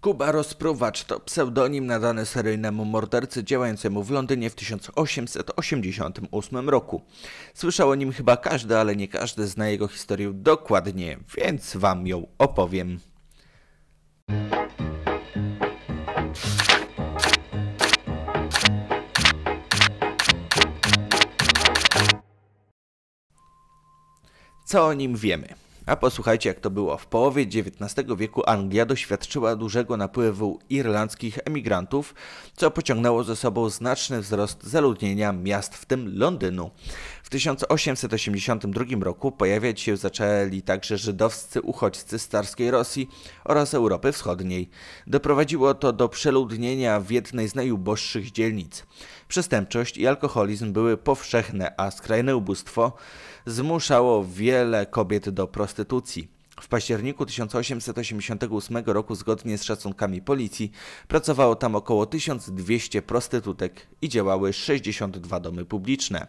Kuba Rozprówacz to pseudonim nadany seryjnemu mordercy działającemu w Londynie w 1888 roku. Słyszał o nim chyba każdy, ale nie każdy zna jego historię dokładnie, więc wam ją opowiem. Co o nim wiemy? A posłuchajcie, jak to było. W połowie XIX wieku Anglia doświadczyła dużego napływu irlandzkich emigrantów, co pociągnęło ze sobą znaczny wzrost zaludnienia miast, w tym Londynu. W 1882 roku pojawiać się zaczęli także żydowscy uchodźcy z starskiej Rosji oraz Europy Wschodniej. Doprowadziło to do przeludnienia w jednej z najuboższych dzielnic. Przestępczość i alkoholizm były powszechne, a skrajne ubóstwo zmuszało wiele kobiet do prostytucji. W październiku 1888 roku zgodnie z szacunkami policji pracowało tam około 1200 prostytutek i działały 62 domy publiczne.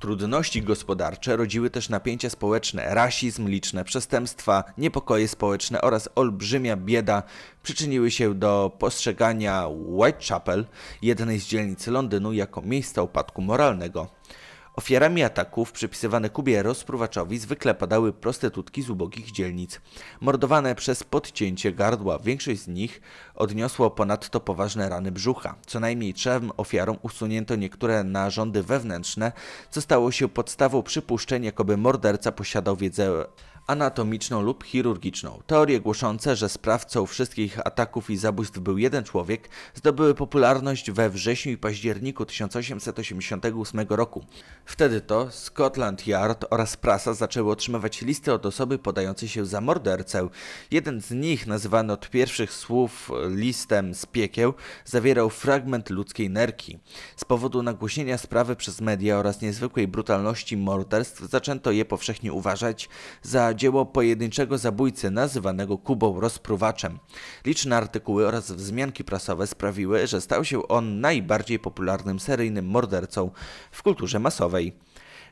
Trudności gospodarcze rodziły też napięcia społeczne, rasizm, liczne przestępstwa, niepokoje społeczne oraz olbrzymia bieda przyczyniły się do postrzegania Whitechapel, jednej z dzielnic Londynu, jako miejsca upadku moralnego. Ofiarami ataków przypisywane Kubie rozpruwaczowi zwykle padały prostytutki z ubogich dzielnic. Mordowane przez podcięcie gardła, większość z nich odniosło ponadto poważne rany brzucha. Co najmniej trzem ofiarom usunięto niektóre narządy wewnętrzne, co stało się podstawą przypuszczeń, jakoby morderca posiadał wiedzę anatomiczną lub chirurgiczną. Teorie głoszące, że sprawcą wszystkich ataków i zabójstw był jeden człowiek, zdobyły popularność we wrześniu i październiku 1888 roku. Wtedy to Scotland Yard oraz prasa zaczęły otrzymywać listy od osoby podającej się za mordercę. Jeden z nich, nazywany od pierwszych słów listem z piekieł, zawierał fragment ludzkiej nerki. Z powodu nagłośnienia sprawy przez media oraz niezwykłej brutalności morderstw zaczęto je powszechnie uważać za dzieło pojedynczego zabójcy nazywanego Kubą Rozpruwaczem. Liczne artykuły oraz wzmianki prasowe sprawiły, że stał się on najbardziej popularnym seryjnym mordercą w kulturze masowej.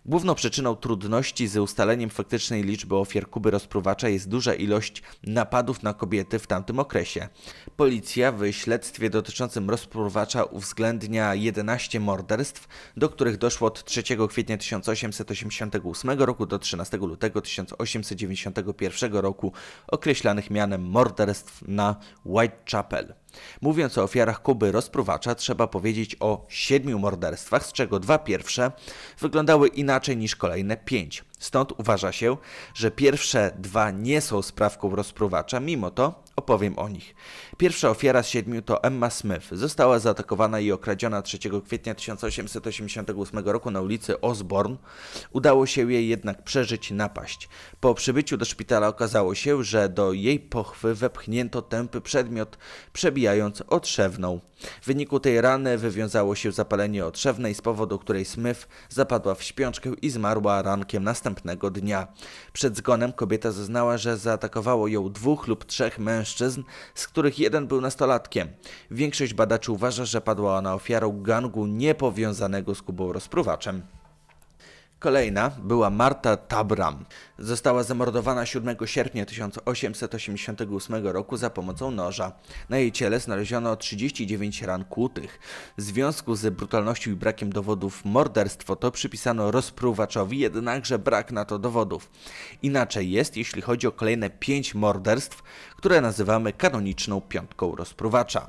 Główną przyczyną trudności z ustaleniem faktycznej liczby ofiar Kuby rozpruwacza jest duża ilość napadów na kobiety w tamtym okresie. Policja w śledztwie dotyczącym rozpruwacza uwzględnia 11 morderstw, do których doszło od 3 kwietnia 1888 roku do 13 lutego 1891 roku, określanych mianem morderstw na Whitechapel. Mówiąc o ofiarach Kuby rozpruwacza, trzeba powiedzieć o siedmiu morderstwach, z czego dwa pierwsze wyglądały inaczej niż kolejne pięć. Stąd uważa się, że pierwsze dwa nie są sprawką rozpruwacza, mimo to Opowiem o nich. Pierwsza ofiara z siedmiu to Emma Smith. Została zaatakowana i okradziona 3 kwietnia 1888 roku na ulicy Osborne. Udało się jej jednak przeżyć napaść. Po przybyciu do szpitala okazało się, że do jej pochwy wepchnięto tępy przedmiot, przebijając otrzewną. W wyniku tej rany wywiązało się zapalenie otrzewnej, z powodu której Smith zapadła w śpiączkę i zmarła rankiem następnego dnia. Przed zgonem kobieta zeznała, że zaatakowało ją dwóch lub trzech mężczyzn mężczyzn, z których jeden był nastolatkiem. Większość badaczy uważa, że padła ona ofiarą gangu niepowiązanego z Kubą rozpruwaczem. Kolejna była Marta Tabram. Została zamordowana 7 sierpnia 1888 roku za pomocą noża. Na jej ciele znaleziono 39 ran kłutych. W związku z brutalnością i brakiem dowodów morderstwo to przypisano rozpruwaczowi, jednakże brak na to dowodów. Inaczej jest, jeśli chodzi o kolejne 5 morderstw, które nazywamy kanoniczną piątką rozpruwacza.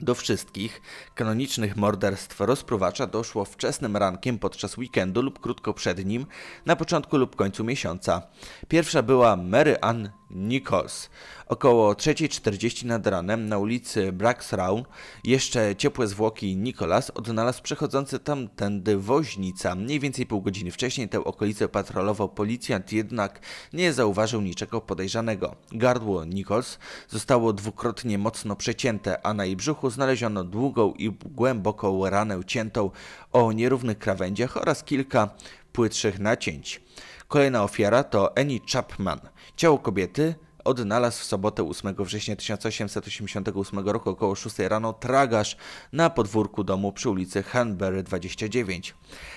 Do wszystkich kanonicznych morderstw rozpruwacza doszło wczesnym rankiem podczas weekendu lub krótko przed nim, na początku lub końcu miesiąca. Pierwsza była Mary Ann Nichols. Około 3.40 nad ranem na ulicy Blacksrown jeszcze ciepłe zwłoki Nicholas odnalazł przechodzący tamtędy woźnica. Mniej więcej pół godziny wcześniej tę okolicę patrolował policjant, jednak nie zauważył niczego podejrzanego. Gardło Nichols zostało dwukrotnie mocno przecięte, a na jej brzuchu znaleziono długą i głęboką ranę ciętą o nierównych krawędziach oraz kilka płytszych nacięć. Kolejna ofiara to Annie Chapman. Ciało kobiety odnalazł w sobotę 8 września 1888 roku około 6 rano tragarz na podwórku domu przy ulicy Hanbury 29.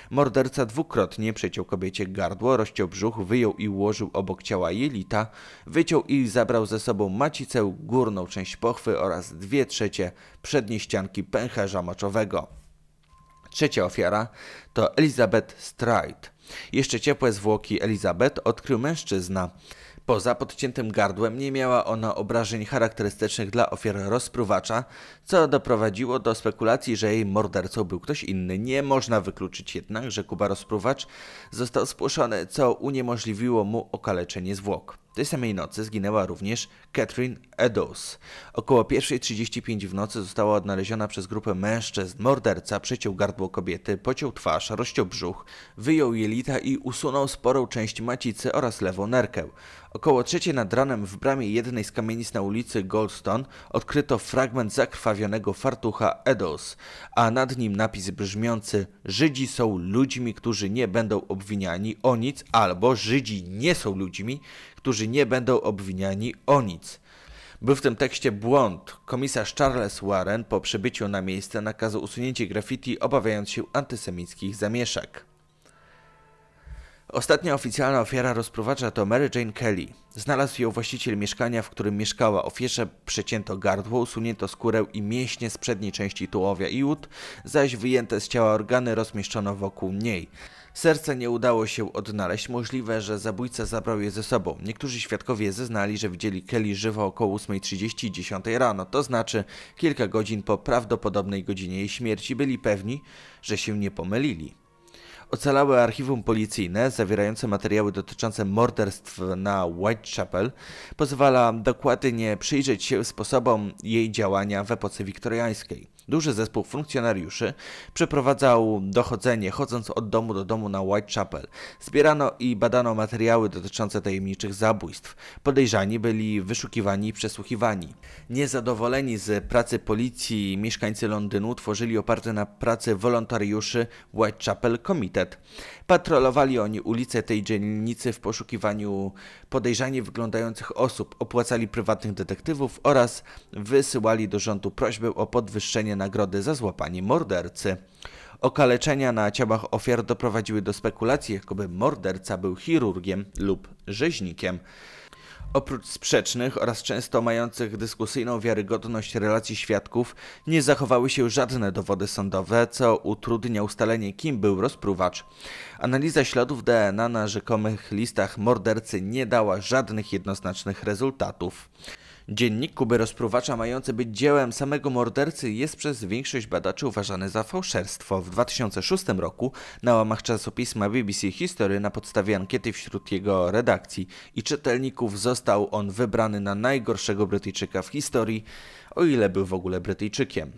Morderca dwukrotnie przeciął kobiecie gardło, rozciął brzuch, wyjął i ułożył obok ciała jelita, wyciął i zabrał ze sobą macicę, górną część pochwy oraz dwie trzecie przedniej ścianki pęcherza maczowego. Trzecia ofiara to Elizabeth Stride. Jeszcze ciepłe zwłoki Elizabeth odkrył mężczyzna. Poza podciętym gardłem nie miała ona obrażeń charakterystycznych dla ofiar rozpruwacza, co doprowadziło do spekulacji, że jej mordercą był ktoś inny. Nie można wykluczyć jednak, że Kuba rozpruwacz został spłoszony, co uniemożliwiło mu okaleczenie zwłok. Tej samej nocy zginęła również Catherine Eddowes. Około 1.35 w nocy została odnaleziona przez grupę mężczyzn. Morderca przeciął gardło kobiety, pociął twarz, rozciął brzuch, wyjął jelita i usunął sporą część macicy oraz lewą nerkę. Około trzeciej nad ranem w bramie jednej z kamienic na ulicy Goldstone odkryto fragment zakrwawionego fartucha Eddowes, a nad nim napis brzmiący Żydzi są ludźmi, którzy nie będą obwiniani o nic albo Żydzi nie są ludźmi, którzy nie będą obwiniani o nic. Był w tym tekście błąd. Komisarz Charles Warren po przybyciu na miejsce nakazał usunięcie graffiti, obawiając się antysemickich zamieszek. Ostatnia oficjalna ofiara rozprowacza to Mary Jane Kelly. Znalazł ją właściciel mieszkania, w którym mieszkała. Ofierze przecięto gardło, usunięto skórę i mięśnie z przedniej części tułowia i ud, zaś wyjęte z ciała organy rozmieszczono wokół niej. Serce nie udało się odnaleźć, możliwe, że zabójca zabrał je ze sobą. Niektórzy świadkowie zeznali, że widzieli Kelly żywo około 8.30 10 rano, to znaczy kilka godzin po prawdopodobnej godzinie jej śmierci byli pewni, że się nie pomylili. Ocalałe archiwum policyjne zawierające materiały dotyczące morderstw na Whitechapel pozwala dokładnie przyjrzeć się sposobom jej działania w epoce wiktoriańskiej. Duży zespół funkcjonariuszy przeprowadzał dochodzenie chodząc od domu do domu na Whitechapel. Zbierano i badano materiały dotyczące tajemniczych zabójstw. Podejrzani byli wyszukiwani i przesłuchiwani. Niezadowoleni z pracy policji mieszkańcy Londynu tworzyli oparty na pracy wolontariuszy Whitechapel Komitet. Patrolowali oni ulice tej dzielnicy w poszukiwaniu podejrzanie wyglądających osób, opłacali prywatnych detektywów oraz wysyłali do rządu prośbę o podwyższenie udzielenie nagrody za złapanie mordercy. Okaleczenia na ciałach ofiar doprowadziły do spekulacji, jakoby morderca był chirurgiem lub rzeźnikiem. Oprócz sprzecznych oraz często mających dyskusyjną wiarygodność relacji świadków, nie zachowały się żadne dowody sądowe, co utrudnia ustalenie, kim był rozpruwacz. Analiza śladów DNA na rzekomych listach mordercy nie dała żadnych jednoznacznych rezultatów. Dziennik Kuby Rozpruwacza mający być dziełem samego mordercy jest przez większość badaczy uważany za fałszerstwo. W 2006 roku na łamach czasopisma BBC History na podstawie ankiety wśród jego redakcji i czytelników został on wybrany na najgorszego Brytyjczyka w historii, o ile był w ogóle Brytyjczykiem.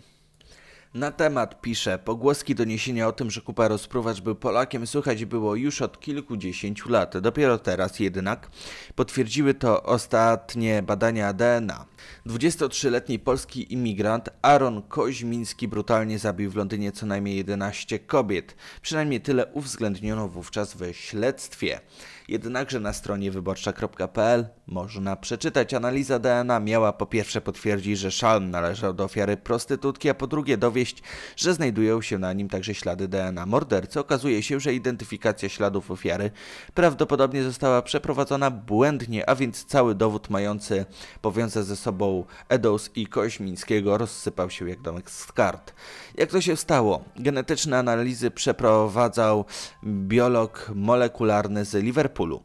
Na temat pisze, pogłoski doniesienia o tym, że Kupa Rozpruwacz był Polakiem słychać było już od kilkudziesięciu lat. Dopiero teraz jednak potwierdziły to ostatnie badania DNA. 23-letni polski imigrant Aaron Koźmiński brutalnie zabił w Londynie co najmniej 11 kobiet. Przynajmniej tyle uwzględniono wówczas w śledztwie jednakże na stronie wyborcza.pl można przeczytać. Analiza DNA miała po pierwsze potwierdzić, że Szalm należał do ofiary prostytutki, a po drugie dowieść, że znajdują się na nim także ślady DNA mordercy. Okazuje się, że identyfikacja śladów ofiary prawdopodobnie została przeprowadzona błędnie, a więc cały dowód mający powiązać ze sobą Edos i Koźmińskiego rozsypał się jak domek z kart. Jak to się stało? Genetyczne analizy przeprowadzał biolog molekularny z Liverpoolu, discepolo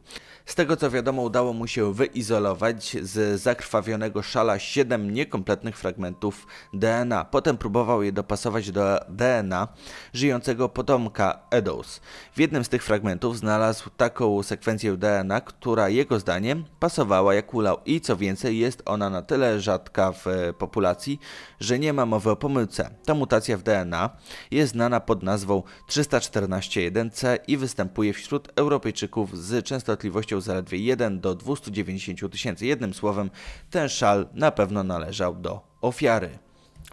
Z tego co wiadomo, udało mu się wyizolować z zakrwawionego szala 7 niekompletnych fragmentów DNA. Potem próbował je dopasować do DNA żyjącego potomka Edos. W jednym z tych fragmentów znalazł taką sekwencję DNA, która jego zdaniem pasowała jak ulał i co więcej jest ona na tyle rzadka w populacji, że nie ma mowy o pomyłce. Ta mutacja w DNA jest znana pod nazwą 314.1c i występuje wśród Europejczyków z częstotliwością zaledwie 1 do 290 tysięcy. Jednym słowem, ten szal na pewno należał do ofiary.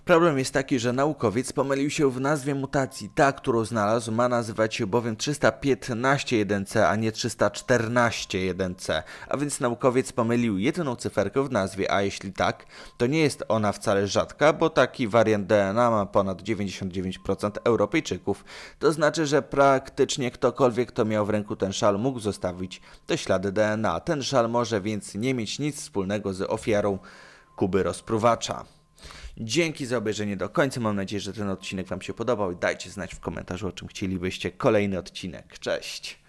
Problem jest taki, że naukowiec pomylił się w nazwie mutacji. Ta, którą znalazł, ma nazywać się bowiem 315-1C, a nie 314-1C. A więc naukowiec pomylił jedną cyferkę w nazwie, a jeśli tak, to nie jest ona wcale rzadka, bo taki wariant DNA ma ponad 99% Europejczyków. To znaczy, że praktycznie ktokolwiek, kto miał w ręku ten szal, mógł zostawić te ślady DNA. Ten szal może więc nie mieć nic wspólnego z ofiarą Kuby rozpruwacza. Dzięki za obejrzenie do końca. Mam nadzieję, że ten odcinek Wam się podobał. Dajcie znać w komentarzu, o czym chcielibyście kolejny odcinek. Cześć!